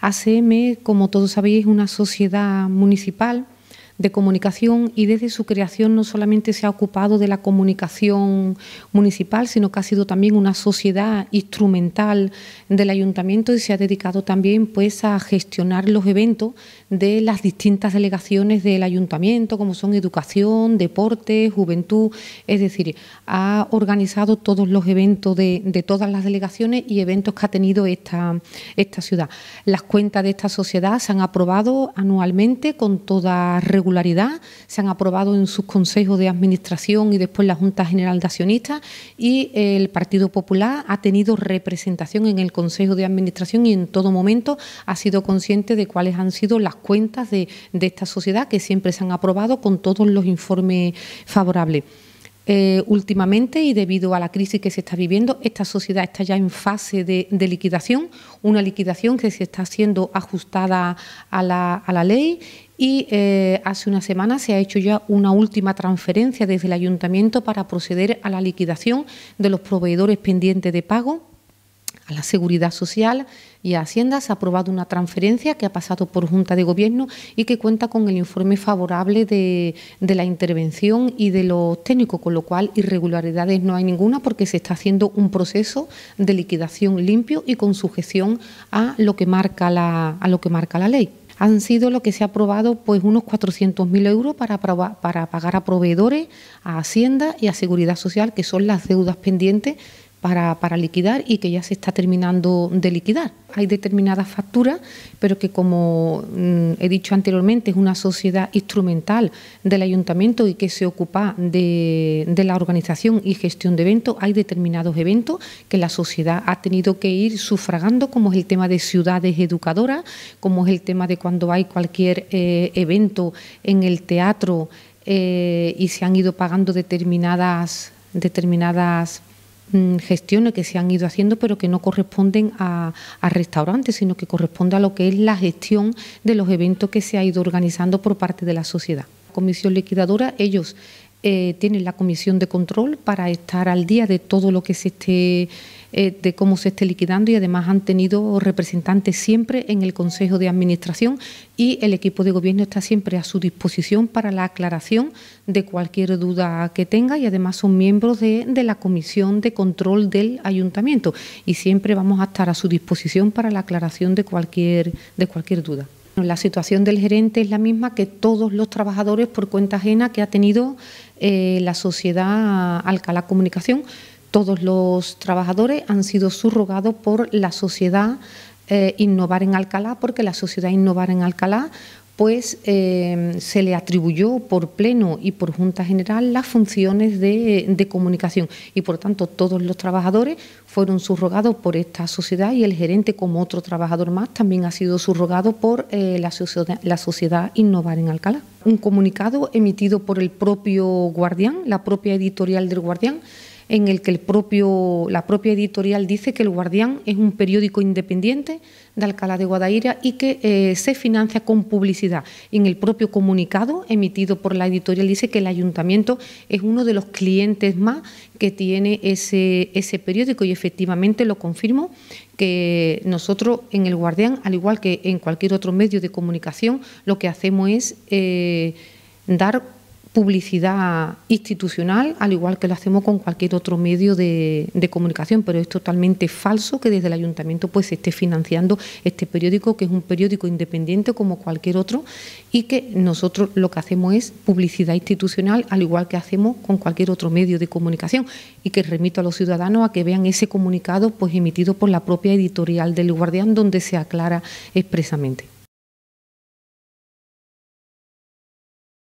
ACM, como todos sabéis, es una sociedad municipal de comunicación y desde su creación no solamente se ha ocupado de la comunicación municipal, sino que ha sido también una sociedad instrumental del ayuntamiento y se ha dedicado también pues a gestionar los eventos de las distintas delegaciones del ayuntamiento, como son educación, deporte, juventud, es decir, ha organizado todos los eventos de, todas las delegaciones y eventos que ha tenido esta, esta ciudad. Las cuentas de esta sociedad se han aprobado anualmente con toda regularidad se han aprobado en sus consejos de administración y después la Junta General de Accionistas y el Partido Popular ha tenido representación en el Consejo de Administración y en todo momento ha sido consciente de cuáles han sido las cuentas de, esta sociedad que siempre se han aprobado con todos los informes favorables. Eh, últimamente y debido a la crisis que se está viviendo, esta sociedad está ya en fase de, liquidación, una liquidación que se está haciendo ajustada a la ley y eh, hace una semana se ha hecho ya una última transferencia desde el ayuntamiento para proceder a la liquidación de los proveedores pendientes de pago a la Seguridad Social y a Hacienda se ha aprobado una transferencia que ha pasado por Junta de Gobierno y que cuenta con el informe favorable de, la intervención y de los técnicos, con lo cual irregularidades no hay ninguna porque se está haciendo un proceso de liquidación limpio y con sujeción a lo que marca a lo que marca la ley han sido lo que se ha aprobado pues unos 400.000 euros para, para pagar a proveedores, a Hacienda y a Seguridad Social, que son las deudas pendientes para, liquidar y que ya se está terminando de liquidar. Hay determinadas facturas, pero que como mm, he dicho anteriormente, es una sociedad instrumental del ayuntamiento y que se ocupa de, la organización y gestión de eventos. Hay determinados eventos que la sociedad ha tenido que ir sufragando, como es el tema de ciudades educadoras, como es el tema de cuando hay cualquier eh, evento en el teatro eh, y se han ido pagando determinadas determinadas Mm, gestiones que se han ido haciendo, pero que no corresponden a, restaurantes, sino que corresponde a lo que es la gestión de los eventos que se ha ido organizando por parte de la sociedad. Comisión liquidadora, ellos eh, tienen la comisión de control para estar al día de todo lo que se esté, eh, de cómo se esté liquidando y además han tenido representantes siempre en el Consejo de Administración y el equipo de gobierno está siempre a su disposición para la aclaración de cualquier duda que tenga y además son miembros de, de la comisión de control del ayuntamiento y siempre vamos a estar a su disposición para la aclaración de cualquier, de cualquier duda. La situación del gerente es la misma que todos los trabajadores por cuenta ajena que ha tenido eh, la sociedad Alcalá Comunicación. Todos los trabajadores han sido subrogados por la sociedad eh, Innovar en Alcalá, porque la sociedad Innovar en Alcalá pues eh, se le atribuyó por pleno y por Junta General las funciones de, comunicación y por tanto todos los trabajadores fueron subrogados por esta sociedad y el gerente como otro trabajador más también ha sido subrogado por eh, la, sociedad, la sociedad Innovar en Alcalá. Un comunicado emitido por el propio Guardián, la propia editorial del Guardián, en el que la propia editorial dice que El Guardián es un periódico independiente de Alcalá de Guadaira y que eh, se financia con publicidad. En el propio comunicado emitido por la editorial dice que el ayuntamiento es uno de los clientes más que tiene ese, periódico y efectivamente lo confirmo que nosotros en El Guardián, al igual que en cualquier otro medio de comunicación, lo que hacemos es eh, dar publicidad institucional, al igual que lo hacemos con cualquier otro medio de, comunicación, pero es totalmente falso que desde el ayuntamiento pues se esté financiando este periódico, que es un periódico independiente como cualquier otro, y que nosotros lo que hacemos es publicidad institucional, al igual que hacemos con cualquier otro medio de comunicación, y que remito a los ciudadanos a que vean ese comunicado pues emitido por la propia editorial del Guardián, donde se aclara expresamente.